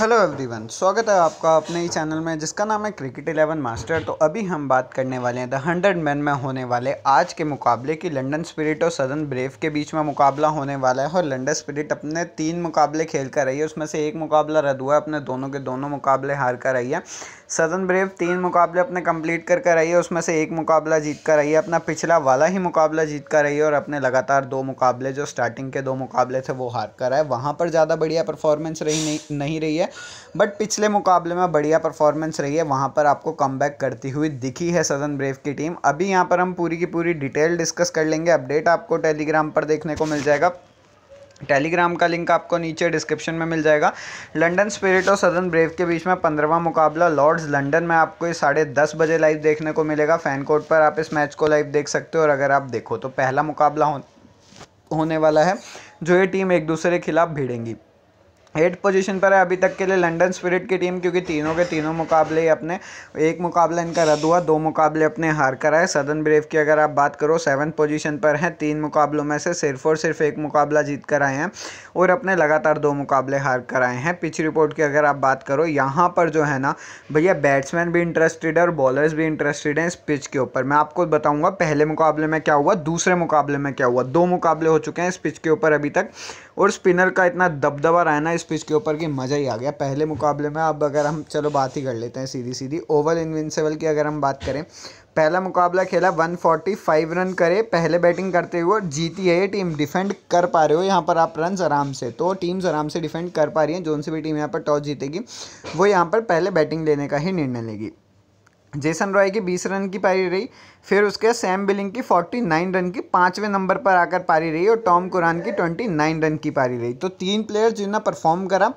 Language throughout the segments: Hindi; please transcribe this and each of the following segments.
हेलो एवरीवन स्वागत है आपका अपने ही चैनल में जिसका नाम है क्रिकेट इलेवन मास्टर तो अभी हम बात करने वाले हैं द हंड्रेड मैन में होने वाले आज के मुकाबले की लंडन स्पिरिट और सदन ब्रेव के बीच में मुकाबला होने वाला है और लंडन स्पिरिट अपने तीन मुकाबले खेल कर रही है उसमें से एक मुकाबला रद्द हुआ है अपने दोनों के दोनों मुकाबले हार कर रही है सदन ब्रेव तीन मुकाबले अपने कंप्लीट कर कर रही है उसमें से एक मुकाबला जीत कर रही है अपना पिछला वाला ही मुकाबला जीत कर रही है और अपने लगातार दो मुकाबले जो स्टार्टिंग के दो मुकाबले थे वो हार कर रहा है वहाँ पर ज़्यादा बढ़िया परफॉर्मेंस रही नहीं रही है है बट पिछले मुकाबले में बढ़िया परफॉर्मेंस रही है वहाँ पर आपको कम करती हुई दिखी है सदन ब्रेव की टीम अभी यहाँ पर हम पूरी की पूरी डिटेल डिस्कस कर लेंगे अपडेट आपको टेलीग्राम पर देखने को मिल जाएगा टेलीग्राम का लिंक आपको नीचे डिस्क्रिप्शन में मिल जाएगा लंडन स्पिरिट और सदन ब्रेव के बीच में पंद्रवा मुकाबला लॉर्ड्स लंडन में आपको ये साढ़े दस बजे लाइव देखने को मिलेगा फैन कोर्ट पर आप इस मैच को लाइव देख सकते हो और अगर आप देखो तो पहला मुकाबला हो, होने वाला है जो ये टीम एक दूसरे के खिलाफ भिड़ेंगी एट पोजीशन पर है अभी तक के लिए लंदन स्पिरिट की टीम क्योंकि तीनों के तीनों मुकाबले अपने एक मुकाबला इनका रद्द हुआ दो मुकाबले अपने हार कर आए सदन ब्रेव की अगर आप बात करो सेवन पोजीशन पर हैं तीन मुकाबलों में से सिर्फ और सिर्फ एक मुकाबला जीत कर आए हैं और अपने लगातार दो मुकाबले हार कर आए हैं पिच रिपोर्ट की अगर आप बात करो यहाँ पर जो है ना भैया बैट्समैन भी इंटरेस्टेड है और बॉलर्स भी इंटरेस्टेड हैं इस पिच के ऊपर मैं आपको बताऊँगा पहले मुकाबले में क्या हुआ दूसरे मुकाबले में क्या हुआ दो मुकाबले हो चुके हैं इस पिच के ऊपर अभी तक और स्पिनर का इतना दबदबा रहा है ना इस पिच के ऊपर कि मज़ा ही आ गया पहले मुकाबले में अब अगर हम चलो बात ही कर लेते हैं सीधी सीधी ओवल इनविंसेबल की अगर हम बात करें पहला मुकाबला खेला 145 रन करे पहले बैटिंग करते हुए जीती है ये टीम डिफेंड कर पा रहे हो यहाँ पर आप रन आराम से तो टीम्स आराम से डिफेंड कर पा रही हैं जोन सी भी टीम यहाँ पर टॉस जीतेगी वो यहाँ पर पहले बैटिंग लेने का ही निर्णय लेगी जेसन रॉय की बीस रन की पारी रही फिर उसके सैम बिलिंग की फोर्टी नाइन रन की पाँचवें नंबर पर आकर पारी रही और टॉम कुरान की ट्वेंटी नाइन रन की पारी रही तो तीन प्लेयर जिन्होंने परफॉर्म करा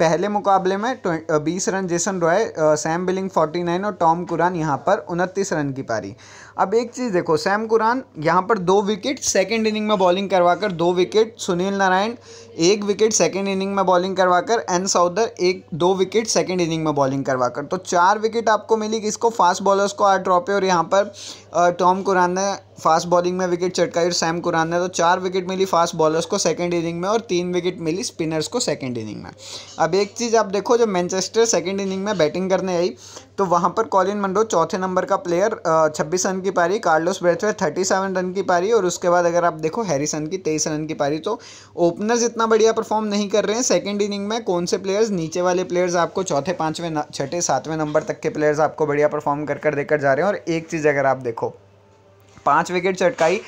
पहले मुकाबले में बीस run Jason Roy Sam Billings forty nine और टॉम कुरान यहाँ पर उनतीस रन की पारी अब एक चीज़ देखो सैम कुरान यहाँ पर दो विकेट सेकेंड इनिंग में बॉलिंग करवाकर दो विकेट सुनील नारायण एक विकेट सेकेंड इनिंग में बॉलिंग करवाकर एन साउदर एक दो विकेट सेकेंड इनिंग में बॉलिंग करवाकर तो चार विकेट आपको मिली किसको फास्ट बॉलर्स को आठ ड्रॉपे और यहाँ पर टॉम कुरान ने फास्ट बॉलिंग में विकेट चटकाई और सैम कुरान ने तो चार विकेट मिली फास्ट बॉलर्स को सेकंड इनिंग में और तीन विकेट मिली स्पिनर्स को सेकंड इनिंग में अब एक चीज़ आप देखो जब मैनचेस्टर सेकंड इनिंग में बैटिंग करने आई तो वहाँ पर कॉलिन मंडो चौथे नंबर का प्लेयर छब्बीस रन की पारी Carlos Brathwaite thirty seven run की पारी और उसके बाद अगर आप देखो हैरिसन की तेईस रन की पारी तो ओपनर्स इतना बढ़िया परफॉर्म नहीं कर रहे हैं सेकेंड इनिंग में कौन से प्लेयर्स नीचे वाले प्लेयर्स आपको चौथे पाँचवें छठे सातवें नंबर तक के प्लेयर्स आपको बढ़िया परफॉर्म कर कर देकर जा रहे हैं और एक चीज़ अगर आप देखो पाँच विकेट चटकाई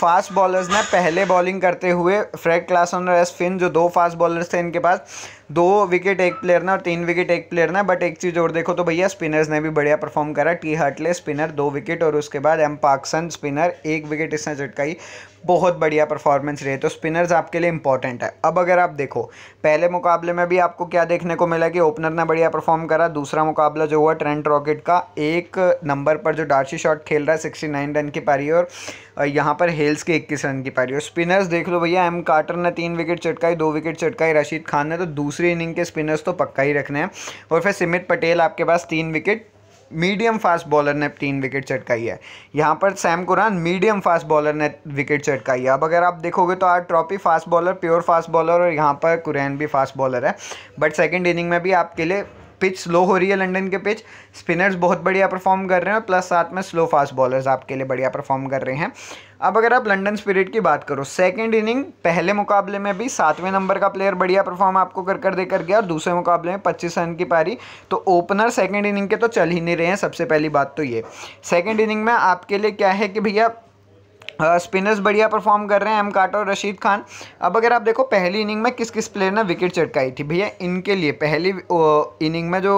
फास्ट बॉलर्स ने पहले बॉलिंग करते हुए फ्रेड क्लासन और एस फिन जो दो फास्ट बॉलर्स थे इनके पास दो विकेट एक प्लेयर ने और तीन विकेट एक प्लेयर ने बट एक चीज़ और देखो तो भैया स्पिनर्स ने भी बढ़िया परफॉर्म करा टी हटले स्पिनर दो विकेट और उसके बाद एम पाकसन स्पिनर एक विकेट इसने झटकाई बहुत बढ़िया परफॉर्मेंस रही तो स्पिनर्स आपके लिए इंपॉर्टेंट है अब अगर आप देखो पहले मुकाबले में भी आपको क्या देखने को मिला कि ओपनर ने बढ़िया परफॉर्म करा दूसरा मुकाबला जो हुआ ट्रेंट रॉकेट का एक नंबर पर जो डार्सी शॉट खेल रहा है सिक्सटी नाइन रन की पारी और यहाँ पर हेल्स की इक्कीस रन की पारी और स्पिनर्स देख लो भैया एम कार्टर ने तीन विकेट चटकाई दो विकेट चटकाई रशीद खान ने तो दूसरे दूसरी इनिंग के स्पिनर्स तो पक्का ही रखने हैं और फिर सिमित पटेल आपके पास तीन विकेट मीडियम फास्ट बॉलर ने तीन विकेट चटकाई है यहाँ पर Sam Curran medium fast bowler ने विकेट चटकाई है अब अगर आप देखोगे तो आज trophy fast bowler pure fast bowler और यहाँ पर कुरैन भी फास्ट बॉलर है बट सेकेंड इनिंग में भी आपके लिए पिच स्लो हो रही है लंदन के पिच स्पिनर्स बहुत बढ़िया परफॉर्म कर रहे हैं प्लस साथ में स्लो फास्ट बॉलर्स आपके लिए बढ़िया परफॉर्म कर रहे हैं अब अगर आप लंडन स्पिरिट की बात करो सेकेंड इनिंग पहले मुकाबले में भी सातवें नंबर का प्लेयर बढ़िया परफॉर्म आपको कर कर देकर गया और दूसरे मुकाबले में पच्चीस रन की पारी तो ओपनर सेकेंड इनिंग के तो चल ही नहीं रहे हैं सबसे पहली बात तो ये सेकेंड इनिंग में आपके लिए क्या है कि भैया स्पिनर्स बढ़िया परफॉर्म कर रहे हैं एम काटा और रशीद खान अब अगर आप देखो पहली इनिंग में किस किस प्लेयर ने विकेट चटकाई थी भैया इनके लिए पहली इनिंग में जो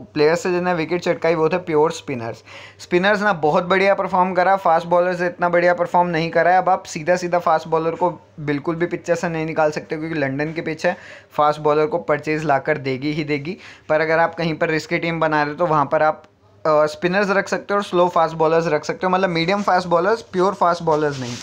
प्लेयर्स से जिन्हें विकेट चटकाई वो थे प्योर स्पिनर्स स्पिनर्स ना बहुत बढ़िया परफॉर्म करा फास्ट बॉलर से इतना बढ़िया परफॉर्म नहीं करा है अब आप सीधा सीधा फास्ट बॉलर को बिल्कुल भी पिक्चर से नहीं निकाल सकते क्योंकि लंडन के पीछे फास्ट बॉलर को परचेज ला कर देगी ही देगी पर अगर आप कहीं पर रिस्की टीम बना रहे हो तो वहाँ पर आप स्पिनर्स रख सकते हो और स्लो फास्ट बॉलर्स रख सकते हो मतलब medium fast bowlers pure fast bowlers नहीं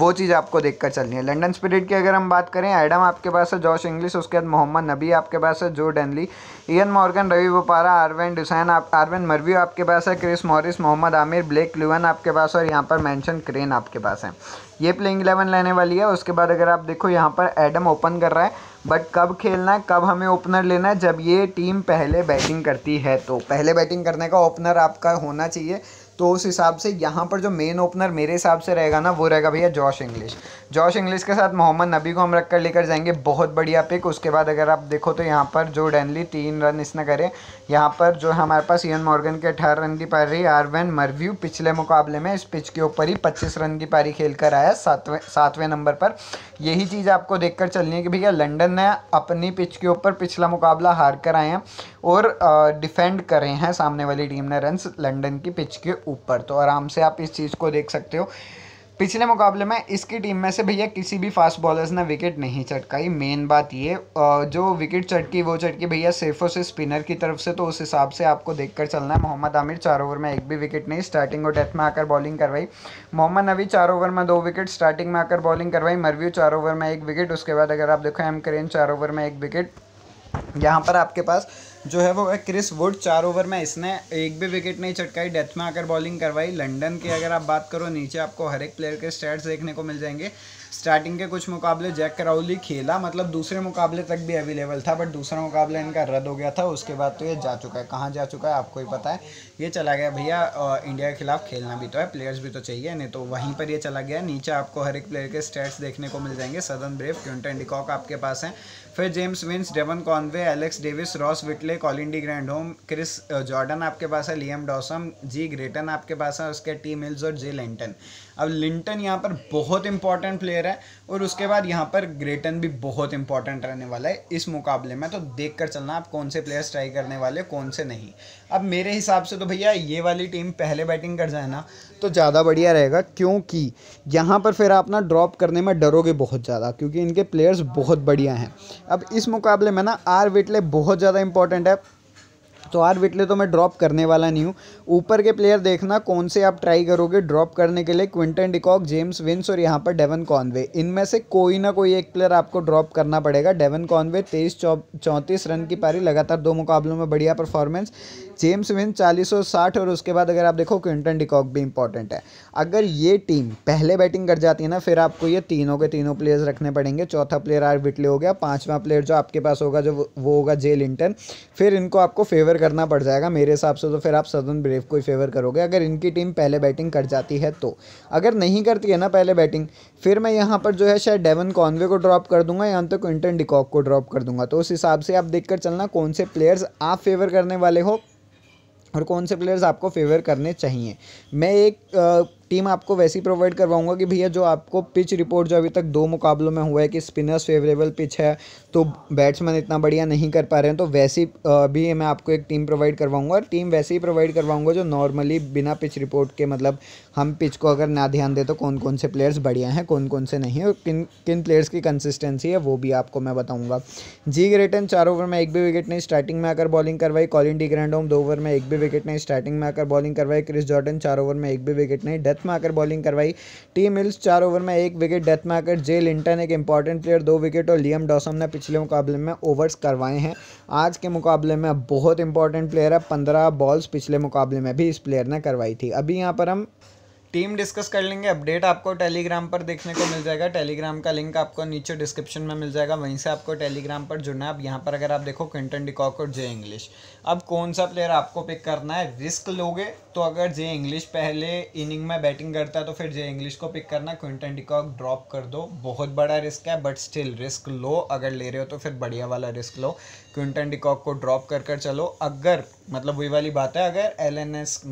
वो चीज़ आपको देख कर चलनी है लंडन स्पिरिट की अगर हम बात करें एडम आपके पास है जॉश इंग्लिश उसके बाद मोहम्मद नबी आपके पास है जो Denly Eoin Morgan Ravi Bopara R van Dussen आप आरवेन मरवी आपके पास है क्रिस मॉरिस मोहम्मद आमिर ब्लैक ल्यून आपके पास और यहाँ पर मैंशन क्रेन आपके पास है ये प्लेइंग इलेवन लेने वाली है उसके बाद अगर आप देखो यहाँ पर एडम ओपन कर रहा है बट कब खेलना है कब हमें ओपनर लेना है जब ये टीम पहले बैटिंग करती है तो पहले बैटिंग करने का ओपनर आपका होना चाहिए तो उस हिसाब से यहाँ पर जो मेन ओपनर मेरे हिसाब से रहेगा ना वो रहेगा भैया जॉश इंग्लिश जॉश इंग्लिश के साथ मोहम्मद नबी को हम रख कर लेकर जाएंगे बहुत बढ़िया पिक उसके बाद अगर आप देखो तो यहाँ पर जो डेनली तीन रन इसने करे यहाँ पर जो हमारे पास ईन मॉर्गन के अठारह रन की पारी आरवेन मरव्यू पिछले मुकाबले में इस पिच के ऊपर ही पच्चीस रन की पारी खेल कर आया सातवें सातवें नंबर पर यही चीज़ आपको देख चलनी है कि भैया लंडन ने अपनी पिच के ऊपर पिछला मुकाबला हार कर आए हैं और डिफेंड करें हैं सामने वाली टीम ने रन लंडन की पिच के ऊपर तो आराम से आप इस चीज़ को देख सकते हो पिछले मुकाबले में इसकी टीम में से भैया किसी भी फास्ट बॉलर्स ने विकेट नहीं चटकाई मेन बात ये जो विकेट चटकी वो चटकी भैया सिर्फ और स्पिनर की तरफ से तो उस हिसाब से आपको देखकर चलना है मोहम्मद आमिर चार ओवर में एक भी विकेट नहीं स्टार्टिंग और डेथ में आकर बॉलिंग करवाई मोहम्मद नबी चार ओवर में दो विकेट स्टार्टिंग में आकर बॉलिंग करवाई मरव्यू चार ओवर में एक विकेट उसके बाद अगर आप देखो एम करेन चार ओवर में एक विकेट यहाँ पर आपके पास जो है वो है क्रिस वुड चार ओवर में इसने एक भी विकेट नहीं चटकाई डेथ में आकर बॉलिंग करवाई लंदन की अगर आप बात करो नीचे आपको हर एक प्लेयर के स्टैट्स देखने को मिल जाएंगे स्टार्टिंग के कुछ मुकाबले जैक कराउली खेला मतलब दूसरे मुकाबले तक भी अवेलेबल था बट दूसरा मुकाबला इनका रद्द हो गया था उसके बाद तो ये जा चुका है कहाँ जा चुका है आपको ही पता है ये चला गया भैया इंडिया के खिलाफ खेलना भी तो है प्लेयर्स भी तो चाहिए नहीं तो वहीं पर ये चला गया नीचे आपको हर एक प्लेयर के स्टेट्स देखने को मिल जाएंगे सदन ब्रेव क्यूंटन डिकॉक आपके पास हैं फिर James Vince Devon Conway Alex Davies Ross Whiteley Colin de Grandhomme Chris Jordan आपके पास है लियम डॉसम जी ग्रेटन आपके पास है उसके टीम हिल्स और जे लेंटन अब लिंटन यहाँ पर बहुत इंपॉर्टेंट प्लेयर है और उसके बाद यहाँ पर ग्रेटन भी बहुत इंपॉर्टेंट रहने वाला है इस मुकाबले में तो देख कर चलना आप कौन से प्लेयर्स ट्राई करने वाले कौन से नहीं अब मेरे हिसाब से तो भैया ये वाली टीम पहले बैटिंग कर जाए ना तो ज़्यादा बढ़िया रहेगा क्योंकि यहाँ पर फिर आप ना ड्रॉप करने में डरोगे बहुत ज़्यादा क्योंकि इनके प्लेयर्स बहुत बढ़िया हैं अब इस मुकाबले में ना आर विटले बहुत ज़्यादा इंपॉर्टेंट है तो आर विटले तो मैं ड्रॉप करने वाला नहीं हूँ ऊपर के प्लेयर देखना कौन से आप ट्राई करोगे ड्रॉप करने के लिए क्विंटन डिकॉक जेम्स विंस और यहाँ पर डेवन कॉनवे इनमें से कोई ना कोई एक प्लेयर आपको ड्रॉप करना पड़ेगा डेवन कॉनवे तेईस चौंतीस रन की पारी लगातार दो मुकाबलों में बढ़िया परफॉर्मेंस जेम्स विंस चालीस और साठ और उसके बाद अगर आप देखो क्विंटन डिकॉक भी इंपॉर्टेंट है अगर ये टीम पहले बैटिंग कर जाती है ना फिर आपको ये तीनों के तीनों प्लेयर्स रखने पड़ेंगे चौथा प्लेयर आर विटले हो गया पाँचवा प्लेयर जो आपके पास होगा जो वो होगा जे लिंटन फिर इनको आपको फेवर करना पड़ जाएगा मेरे हिसाब से तो फिर आप सदन ब्रेव को ही फेवर करोगे अगर इनकी टीम पहले बैटिंग कर जाती है तो अगर नहीं करती है ना पहले बैटिंग फिर मैं यहाँ पर जो है शायद डेवन कॉन्वे को ड्रॉप कर दूंगा या तो क्विंटन डिकॉक को ड्रॉप कर दूंगा तो उस हिसाब से आप देख कर चलना कौन से प्लेयर्स आप फेवर करने वाले हो और कौन से प्लेयर्स आपको फेवर करने चाहिए मैं एक टीम आपको वैसी प्रोवाइड करवाऊंगा कि भैया जो आपको पिच रिपोर्ट जो अभी तक दो मुकाबलों में हुआ है कि स्पिनर्स फेवरेबल पिच है तो बैट्समैन इतना बढ़िया नहीं कर पा रहे हैं तो वैसी भी मैं आपको एक टीम प्रोवाइड करवाऊंगा और टीम वैसी ही प्रोवाइड करवाऊंगा जो नॉर्मली बिना पिच रिपोर्ट के मतलब हम पिच को अगर ना ध्यान दें तो कौन कौन से प्लेयर्स बढ़िया हैं कौन कौन से नहीं और किन किन प्लेयर्स की कंसिस्टेंसी है वो भी आपको मैं बताऊँगा जी ग्रेटन चार ओवर में एक भी विकेट नहीं स्टार्टिंग में आकर बॉलिंग करवाई कॉलिन डी ग्रैंडोम दो ओवर में एक भी विकेट नहीं स्टार्टिंग में आकर बॉलिंग करवाई क्रिस जॉर्डन चार ओवर में एक भी विकेट नहीं डेथ डेथ मारकर बॉलिंग करवाई टीम मिल्स चार ओवर में एक विकेट डेथ मारकर जे लिंटन एक इंपॉर्टेंट प्लेयर दो विकेट और लियम डॉसम ने पिछले मुकाबले में ओवर्स करवाए हैं आज के मुकाबले में बहुत इंपॉर्टेंट प्लेयर है पंद्रह बॉल्स पिछले मुकाबले में भी इस प्लेयर ने करवाई थी अभी यहाँ पर हम टीम डिस्कस कर लेंगे अपडेट आपको टेलीग्राम पर देखने को मिल जाएगा टेलीग्राम का लिंक आपको नीचे डिस्क्रिप्शन में मिल जाएगा वहीं से आपको टेलीग्राम पर जुड़ना है अब यहाँ पर अगर आप देखो क्विंटन डिकॉक और जे इंग्लिश अब कौन सा प्लेयर आपको पिक करना है रिस्क लोगे तो अगर जे इंग्लिश पहले इनिंग में बैटिंग करता है तो फिर जे इंग्लिश को पिक करना क्विंटन डिकॉक ड्रॉप कर दो बहुत बड़ा रिस्क है बट स्टिल रिस्क लो अगर ले रहे हो तो फिर बढ़िया वाला रिस्क लो क्विंटन डिकॉक को ड्रॉप कर कर चलो अगर मतलब वही वाली बात है अगर एल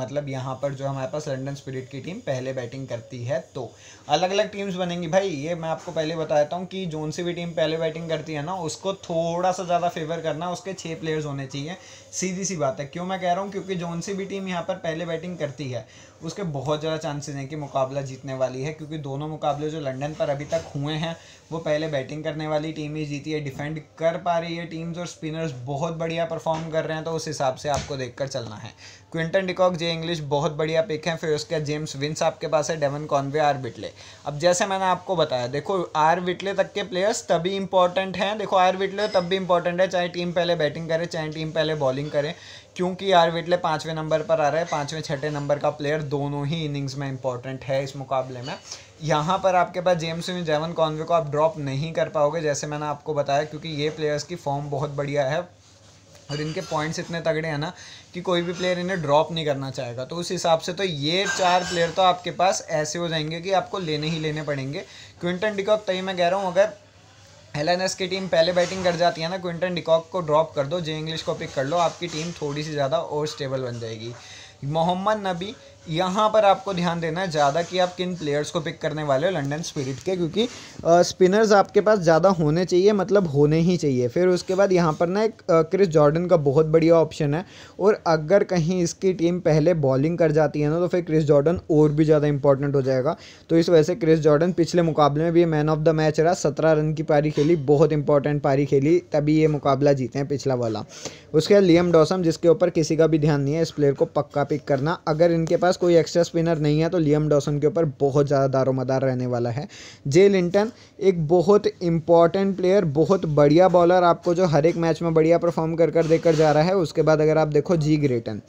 मतलब यहाँ पर जो हमारे पास लंडन स्पिरिट की टीम पहले बैटिंग करती है तो अलग अलग टीम्स बनेंगी भाई ये मैं आपको पहले बता देता हूँ कि जोन सी भी टीम पहले बैटिंग करती है ना उसको थोड़ा सा ज़्यादा फेवर करना उसके छः प्लेयर्स होने चाहिए सीधी सी बात है क्यों मैं कह रहा हूँ क्योंकि जोन सी भी टीम यहाँ पर पहले बैटिंग करती है उसके बहुत ज़्यादा चांसेस हैं कि मुकाबला जीतने वाली है क्योंकि दोनों मुकाबले जो लंदन पर अभी तक हुए हैं वो पहले बैटिंग करने वाली टीम ही जीती है डिफेंड कर पा रही है टीम्स और स्पिनर्स बहुत बढ़िया परफॉर्म कर रहे हैं तो उस हिसाब से आपको देख चलना है क्विंटन डिकॉक जे इंग्लिश बहुत बढ़िया पिक है फिर उसके जेम्स विंस आपके पास है डेवन कॉन्वे आर विटले अब जैसे मैंने आपको बताया देखो आर विटले तक के प्लेयर्स तभी इंपॉर्टेंट हैं देखो आर विटले तब भी इंपॉर्टेंट है चाहे टीम पहले बैटिंग करे चाहे टीम पहले बॉलिंग करे क्योंकि आर विटले पाँचवें नंबर पर आ रहा है पाँचवें छठे नंबर का प्लेयर दोनों ही इनिंग्स में इंपॉर्टेंट है इस मुकाबले में यहाँ पर आपके पास जेम्स यून जेवन कॉन्वे को आप ड्रॉप नहीं कर पाओगे जैसे मैंने आपको बताया क्योंकि ये प्लेयर्स की फॉर्म बहुत बढ़िया है और इनके पॉइंट्स इतने तगड़े हैं ना कि कोई भी प्लेयर इन्हें ड्रॉप नहीं करना चाहेगा तो उस हिसाब से तो ये चार प्लेयर तो आपके पास ऐसे हो जाएंगे कि आपको लेने ही लेने पड़ेंगे क्विंटन डिकॉक तभी मैं कह रहा हूँ अगर एल एन एस की टीम पहले बैटिंग कर जाती है ना क्विंटन डिकॉक को ड्रॉप कर दो जे इंग्लिश को पिक कर लो आपकी टीम थोड़ी सी ज़्यादा और स्टेबल बन जाएगी मोहम्मद नबी यहाँ पर आपको ध्यान देना है ज़्यादा कि आप किन प्लेयर्स को पिक करने वाले हो लंडन स्पिरिट के क्योंकि स्पिनर्स आपके पास ज़्यादा होने चाहिए मतलब होने ही चाहिए फिर उसके बाद यहाँ पर ना एक क्रिस जॉर्डन का बहुत बढ़िया ऑप्शन है और अगर कहीं इसकी टीम पहले बॉलिंग कर जाती है ना तो फिर क्रिस जॉर्डन और भी ज़्यादा इंपॉर्टेंट हो जाएगा तो इस वजह से क्रिस जॉर्डन पिछले मुकाबले में भी मैन ऑफ द मैच रहा सत्रह रन की पारी खेली बहुत इंपॉर्टेंट पारी खेली तभी ये मुकाबला जीते हैं पिछला वाला उसके बाद लियम डॉसम जिसके ऊपर किसी का भी ध्यान नहीं है इस प्लेयर को पक्का पिक करना अगर इनके पास कोई एक्स्ट्रा स्पिनर नहीं है तो लियम डॉसन के ऊपर बहुत ज़्यादा दारोमदार रहने वाला है जे लिंटन एक बहुत इंपॉर्टेंट प्लेयर बहुत बढ़िया बॉलर आपको जो हर एक मैच में बढ़िया परफॉर्म कर कर देकर जा रहा है उसके बाद अगर आप देखो जी ग्रेटन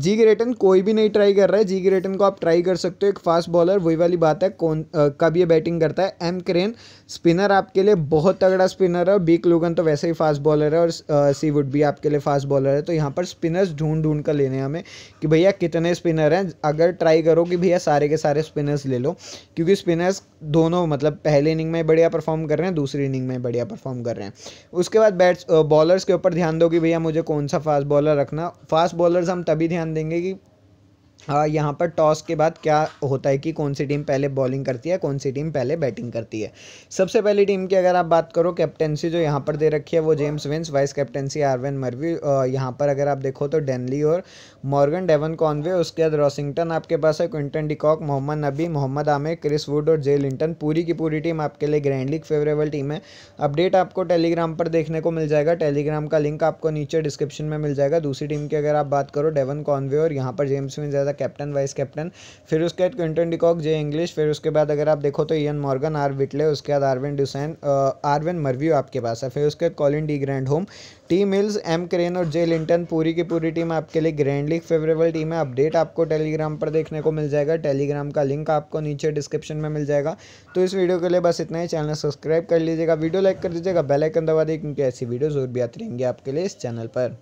जी ग्रेटन कोई भी नहीं ट्राई कर रहा है जी ग्रेटन को आप ट्राई कर सकते हो एक फास्ट बॉलर वही वाली बात है कौन कब ये बैटिंग करता है एम क्रेन स्पिनर आपके लिए बहुत तगड़ा स्पिनर है और बीक लोगन तो वैसे ही फास्ट बॉलर है और सी वुड भी आपके लिए फास्ट बॉलर है तो यहाँ पर स्पिनर्स ढूंढ ढूंढ कर लेने हमें कि भैया कितने स्पिनर हैं अगर ट्राई करो कि भैया सारे के सारे स्पिनर्स ले लो क्योंकि स्पिनर्स दोनों मतलब पहले इनिंग में बढ़िया परफॉर्म कर रहे हैं दूसरी इनिंग में बढ़िया परफॉर्म कर रहे हैं उसके बाद बैट्स बॉलर्स के ऊपर ध्यान दो कि भैया मुझे कौन सा फास्ट बॉलर रखना फास्ट बॉलर्स हम तभी ध्यान देंगे कि हाँ, यहाँ पर टॉस के बाद क्या होता है कि कौन सी टीम पहले बॉलिंग करती है कौन सी टीम पहले बैटिंग करती है सबसे पहली टीम की अगर आप बात करो कैप्टेंसी जो यहाँ पर दे रखी है वो जेम्स विंस वाइस कैप्टेंसी आरवेन मर्वी यहाँ पर अगर आप देखो तो डेनली और मॉर्गन डेवन कॉनवे उसके बाद रॉसिंगटन आपके पास है क्विंटन डिकॉक मोहम्मद नबी मोहम्मद आमिर क्रिस वुड और जे लिंटन पूरी की पूरी टीम आपके लिए ग्रैंड लीग फेवरेबल टीम है अपडेट आपको टेलीग्राम पर देखने को मिल जाएगा टेलीग्राम का लिंक आपको नीचे डिस्क्रिप्शन में मिल जाएगा दूसरी टीम की अगर आप बात करो डेवन कॉनवे और यहाँ पर जेम्स विंस था कैप्टन वाइस कैप्टन फिर उसके बाद क्विंटन डिकॉक जे इंग्लिश फिर उसके बाद अगर आप देखो तो इन मॉर्गन आर विटले उसके बाद आरविन डुसैन आरविन मरव्यू आपके पास है फिर उसके बाद Colin de Grandhomme T Mills M Crane और जे लिंटन पूरी की पूरी टीम आपके लिए ग्रैंड लीग फेवरेबल टीम है अपडेट आपको टेलीग्राम पर देखने को मिल जाएगा टेलीग्राम का लिंक आपको नीचे डिस्क्रिप्शन में मिल जाएगा तो इस वीडियो के लिए बस इतना ही चैनल सब्सक्राइब कर लीजिएगा वीडियो लाइक कर दीजिएगा बेल आइकन दबा दें क्योंकि ऐसी वीडियो जरूर भी आती रहेंगी आपके लिए इस चैनल पर